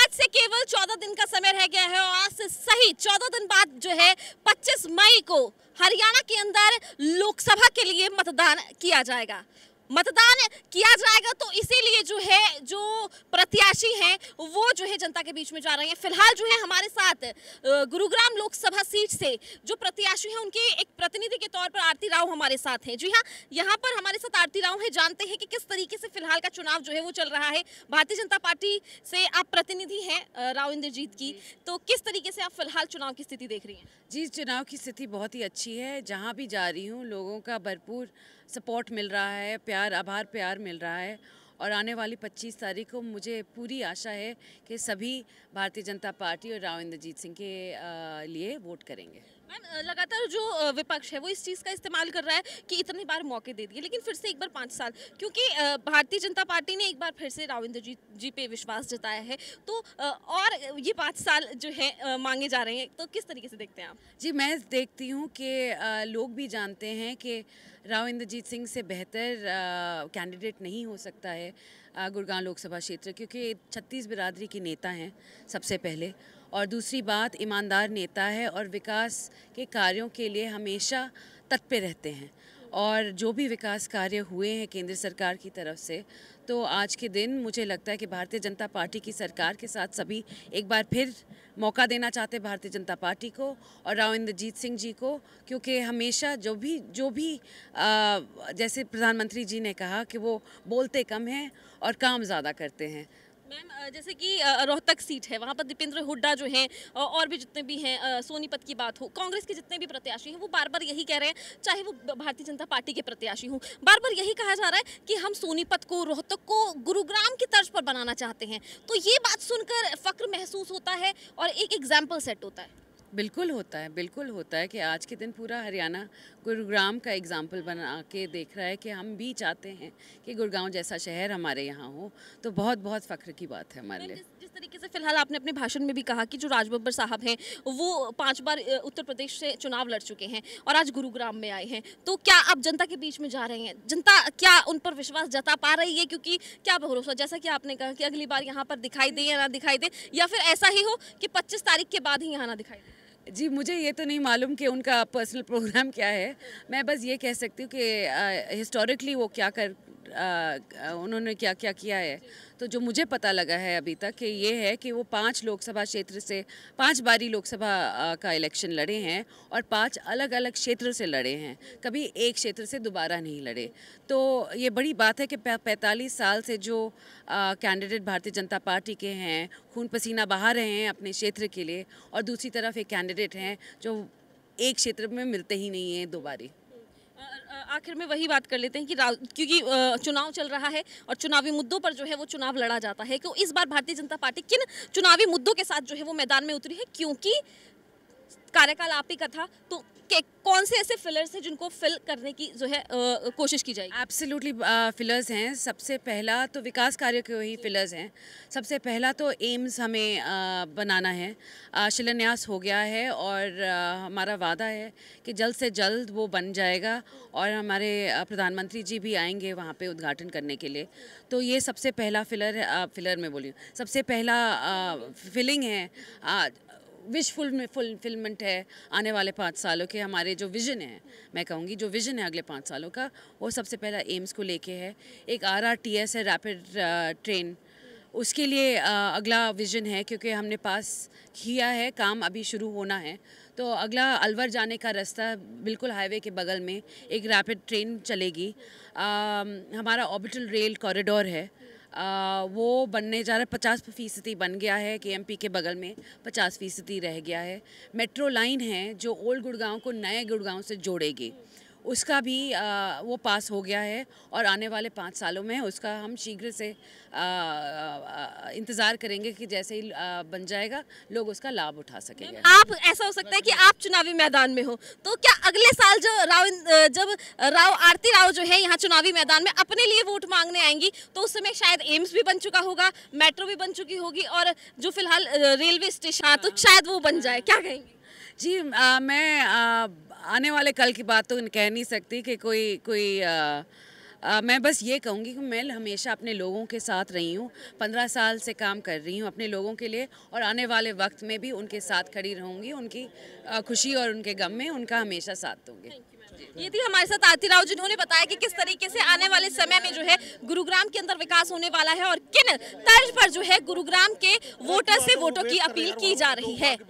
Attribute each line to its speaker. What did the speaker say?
Speaker 1: आज से केवल 14 दिन का समय रह गया है और आज से सही 14 दिन बाद जो है 25 मई को हरियाणा के अंदर लोकसभा के लिए मतदान किया जाएगा मतदान किया जाएगा तो इसीलिए जो है जो प्रत्याशी हैं वो जो है जनता के बीच में जा रहे हैं फिलहाल जो है हमारे साथ गुरुग्राम लोकसभा सीट से जो प्रत्याशी हैं उनके एक प्रतिनिधि के तौर पर आरती राव हमारे साथ हैं जी हाँ यहाँ पर हमारे साथ आरती राव हैं जानते हैं कि किस तरीके से फिलहाल का चुनाव जो है वो चल रहा है भारतीय जनता पार्टी से आप प्रतिनिधि
Speaker 2: हैं राव इंद्रजीत की तो किस तरीके से आप फिलहाल चुनाव की स्थिति देख रही हैं जी चुनाव की स्थिति बहुत ही अच्छी है जहाँ भी जा रही हूँ लोगों का भरपूर सपोर्ट मिल रहा है प्यार आभार प्यार मिल रहा है और आने वाली 25 तारीख को मुझे पूरी आशा है कि सभी भारतीय जनता पार्टी और राव इंद्रजीत सिंह के लिए वोट करेंगे
Speaker 1: लगातार जो विपक्ष है वो इस चीज़ का इस्तेमाल कर रहा है कि इतने बार मौके दे दिए लेकिन फिर से एक बार पाँच साल क्योंकि भारतीय जनता पार्टी ने एक बार फिर से राविंद्र जी जी पे विश्वास जताया है तो और ये पाँच साल जो है मांगे जा रहे हैं तो किस तरीके से देखते हैं आप
Speaker 2: जी मैं देखती हूँ कि लोग भी जानते हैं कि राव इंद्रजीत सिंह से बेहतर कैंडिडेट नहीं हो सकता है गुड़गांव लोकसभा क्षेत्र क्योंकि छत्तीस बिरादरी के नेता हैं सबसे पहले और दूसरी बात ईमानदार नेता है और विकास के कार्यों के लिए हमेशा तत्पर रहते हैं और जो भी विकास कार्य हुए हैं केंद्र सरकार की तरफ से तो आज के दिन मुझे लगता है कि भारतीय जनता पार्टी की सरकार के साथ सभी एक बार फिर मौका देना चाहते हैं भारतीय जनता पार्टी को और राव इंद्रजीत सिंह जी को क्योंकि हमेशा जो भी जो भी आ, जैसे प्रधानमंत्री जी ने कहा कि वो बोलते कम हैं और काम ज़्यादा करते हैं
Speaker 1: मैम जैसे कि रोहतक सीट है वहाँ पर दीपेंद्र हुड्डा जो हैं और भी जितने भी हैं सोनीपत की बात हो कांग्रेस के जितने भी प्रत्याशी हैं वो बार बार यही कह रहे हैं चाहे वो भारतीय जनता पार्टी के प्रत्याशी हों बार बार यही कहा जा रहा है कि हम सोनीपत को रोहतक को गुरुग्राम की तर्ज पर बनाना चाहते हैं तो ये बात सुनकर फक्र महसूस होता है और एक एग्जाम्पल सेट होता है
Speaker 2: बिल्कुल होता है बिल्कुल होता है कि आज के दिन पूरा हरियाणा गुरुग्राम का एग्ज़ाम्पल बना के देख रहा है कि हम भी चाहते हैं कि गुड़गांव जैसा शहर हमारे यहाँ हो तो बहुत बहुत फ़ख्र की बात है हमारे लिए जिस
Speaker 1: तरीके से फिलहाल आपने अपने भाषण में भी कहा कि जो राजबब्बर साहब हैं वो पाँच बार उत्तर प्रदेश से चुनाव लड़ चुके हैं और आज गुरुग्राम में आए हैं तो क्या आप जनता के बीच में जा रहे हैं जनता क्या उन पर विश्वास जता पा रही है क्योंकि क्या भरोसा जैसा कि आपने कहा कि अगली बार यहाँ पर दिखाई दे या ना
Speaker 2: दिखाई दे या फिर ऐसा ही हो कि पच्चीस तारीख के बाद ही यहाँ ना दिखाई दे जी मुझे ये तो नहीं मालूम कि उनका पर्सनल प्रोग्राम क्या है मैं बस ये कह सकती हूँ कि हिस्टोरिकली वो क्या कर उन्होंने क्या क्या किया है तो जो मुझे पता लगा है अभी तक कि ये है कि वो पांच लोकसभा क्षेत्र से पांच बारी लोकसभा का इलेक्शन लड़े हैं और पांच अलग अलग क्षेत्र से लड़े हैं कभी एक क्षेत्र से दोबारा नहीं लड़े तो ये बड़ी बात है कि पैंतालीस साल से जो कैंडिडेट भारतीय जनता पार्टी के हैं खून पसीना बहा रहे हैं अपने क्षेत्र के लिए और दूसरी तरफ एक कैंडिडेट हैं जो एक क्षेत्र में मिलते ही नहीं हैं दोबारी आखिर में वही बात कर लेते हैं कि क्योंकि
Speaker 1: चुनाव चल रहा है और चुनावी मुद्दों पर जो है वो चुनाव लड़ा जाता है तो इस बार भारतीय जनता पार्टी किन चुनावी मुद्दों के साथ जो है वो मैदान में उतरी है क्योंकि कार्यकाल आप ही का था तो
Speaker 2: कौन से ऐसे फिलर्स हैं जिनको फिल करने की जो है आ, कोशिश की जाएगी एब्सोल्युटली फिलर्स हैं सबसे पहला तो विकास कार्य के ही फिलर्स हैं सबसे पहला तो एम्स हमें आ, बनाना है शिलान्यास हो गया है और आ, हमारा वादा है कि जल्द से जल्द वो बन जाएगा और हमारे प्रधानमंत्री जी भी आएंगे वहाँ पे उद्घाटन करने के लिए तो ये सबसे पहला फिलर फिलर में बोली सबसे पहला फिलिंग है विश फुल फुलफिलमेंट है आने वाले पाँच सालों के हमारे जो विजन है मैं कहूँगी जो विजन है अगले पाँच सालों का वो सबसे पहला एम्स को लेके है एक आर आर टी एस है रैपिड ट्रेन uh, उसके लिए uh, अगला विजन है क्योंकि हमने पास किया है काम अभी शुरू होना है तो अगला अलवर जाने का रास्ता बिल्कुल हाईवे के बगल में एक रैपिड ट्रेन चलेगी आ, um, हमारा ऑबिटल रेल कॉरिडोर है आ, वो बनने जा रहा है पचास फीसदी बन गया है के के बगल में पचास फीसदी रह गया है मेट्रो लाइन है जो ओल्ड गुड़गांव को नए गुड़गांव से जोड़ेगी उसका भी आ, वो पास हो गया है और आने वाले पाँच सालों में उसका हम शीघ्र से आ, आ, इंतज़ार करेंगे कि जैसे ही बन जाएगा लोग उसका लाभ उठा सकेंगे आप ऐसा हो सकता है कि आप चुनावी मैदान
Speaker 1: में हो तो क्या अगले साल जो राव जब राव आरती राव जो है यहाँ चुनावी मैदान में अपने लिए वोट मांगने आएंगी तो उस समय शायद एम्स भी बन चुका होगा मेट्रो भी बन चुकी होगी और
Speaker 2: जो फिलहाल रेलवे स्टेशन तो हाँ। शायद वो बन जाए क्या कहेंगे जी आ, मैं आ, आने वाले कल की बात तो कह नहीं सकती कि कोई कोई आ, आ, मैं बस ये कहूँगी कि मैं हमेशा अपने लोगों के साथ रही हूँ पंद्रह साल से काम कर रही हूँ अपने लोगों के लिए और आने वाले वक्त में भी उनके साथ खड़ी रहूँगी उनकी आ, खुशी और उनके गम में उनका हमेशा साथ दूँगी ये थी हमारे साथ आरती राव जिन्होंने बताया कि किस तरीके से आने वाले
Speaker 1: समय में जो है गुरुग्राम के अंदर विकास होने वाला है और किन तर्ज पर जो है गुरुग्राम के वोटर से वोटों की अपील की जा रही है